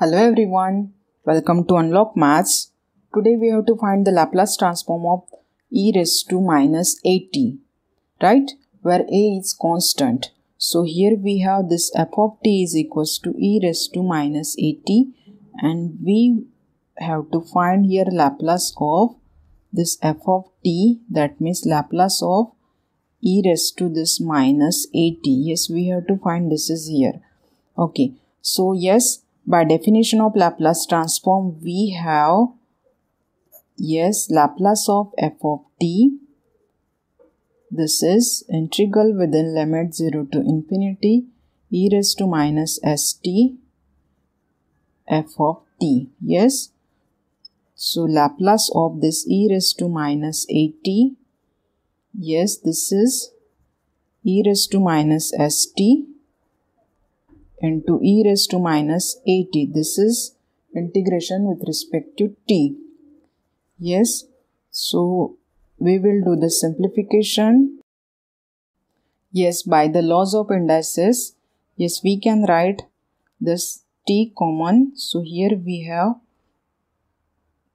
Hello everyone, welcome to Unlock Maths. Today we have to find the Laplace transform of e raised to minus 8t, right? Where a is constant. So here we have this f of t is equals to e raised to minus 8t and we have to find here Laplace of this f of t that means Laplace of e raised to this minus 8t. Yes, we have to find this is here. Okay, so yes, by definition of Laplace transform we have yes Laplace of f of t this is integral within limit 0 to infinity e raised to minus st f of t yes so Laplace of this e raised to minus at yes this is e raised to minus st into e raised to minus 80. This is integration with respect to t. Yes, so we will do the simplification. Yes, by the laws of indices, yes, we can write this t common. So here we have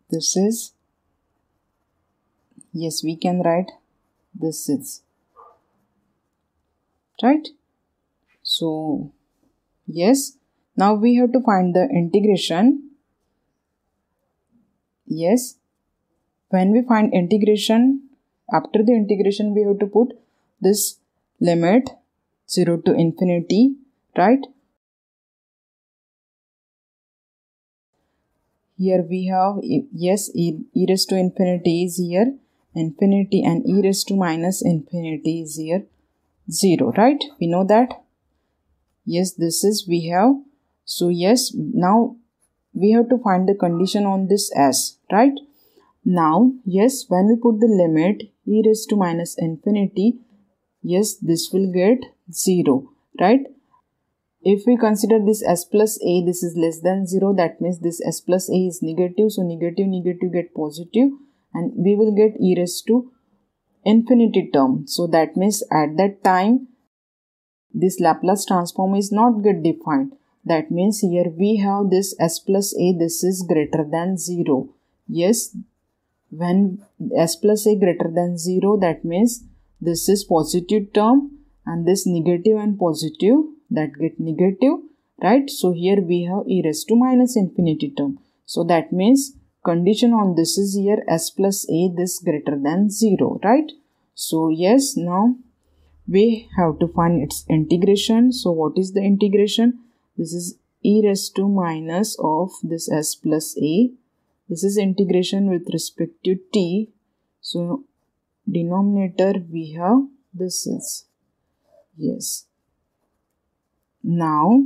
this is, yes, we can write this is, right? So Yes. Now we have to find the integration. Yes. When we find integration, after the integration we have to put this limit 0 to infinity, right? Here we have, yes, e, e raised to infinity is here, infinity and e raised to minus infinity is here, 0, right? We know that yes this is we have so yes now we have to find the condition on this s right now yes when we put the limit e raised to minus infinity yes this will get 0 right if we consider this s plus a this is less than 0 that means this s plus a is negative so negative negative get positive and we will get e raised to infinity term so that means at that time this Laplace transform is not get defined. That means here we have this s plus a, this is greater than 0. Yes, when s plus a greater than 0, that means this is positive term and this negative and positive that get negative, right? So here we have e raised to minus infinity term. So that means condition on this is here s plus a, this greater than 0, right? So yes, now we have to find its integration so what is the integration this is e raised to minus of this s plus a this is integration with respect to t so denominator we have this is yes now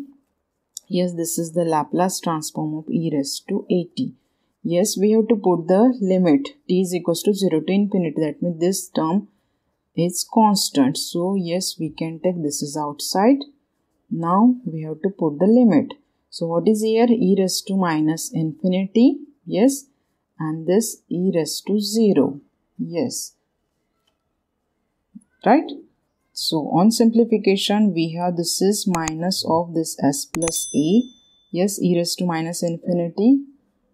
yes this is the laplace transform of e raised to at yes we have to put the limit t is equals to 0 to infinity that means this term is constant so yes we can take this is outside now we have to put the limit so what is here e raised to minus infinity yes and this e raised to 0 yes right so on simplification we have this is minus of this s plus a yes e raised to minus infinity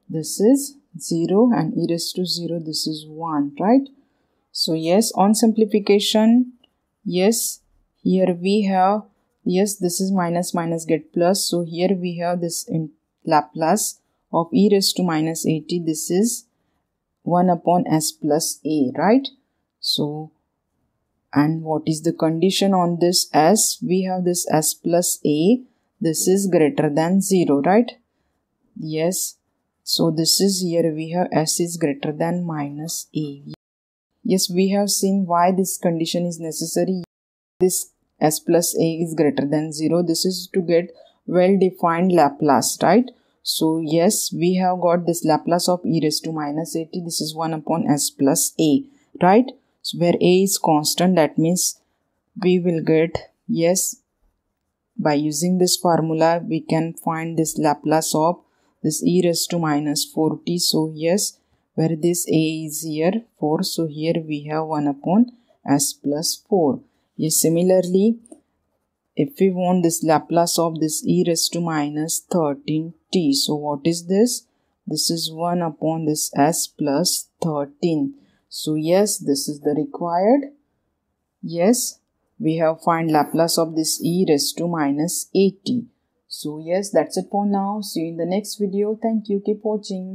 this is 0 and e raised to 0 this is 1 right so yes, on simplification, yes, here we have, yes, this is minus minus get plus. So here we have this in Laplace of e raised to minus 80. This is 1 upon s plus a, right? So, and what is the condition on this s? We have this s plus a. This is greater than 0, right? Yes. So, this is here we have s is greater than minus a. Yes, we have seen why this condition is necessary. This s plus a is greater than 0. This is to get well-defined Laplace, right? So yes, we have got this Laplace of e raised to minus 80. This is 1 upon s plus a, right? So where a is constant, that means we will get, yes, by using this formula, we can find this Laplace of this e raised to minus 40. So yes, where this a is here 4 so here we have 1 upon s plus 4 yes similarly if we want this Laplace of this e raised to minus 13t so what is this this is 1 upon this s plus 13 so yes this is the required yes we have find Laplace of this e raised to minus 80 so yes that's it for now see you in the next video thank you keep watching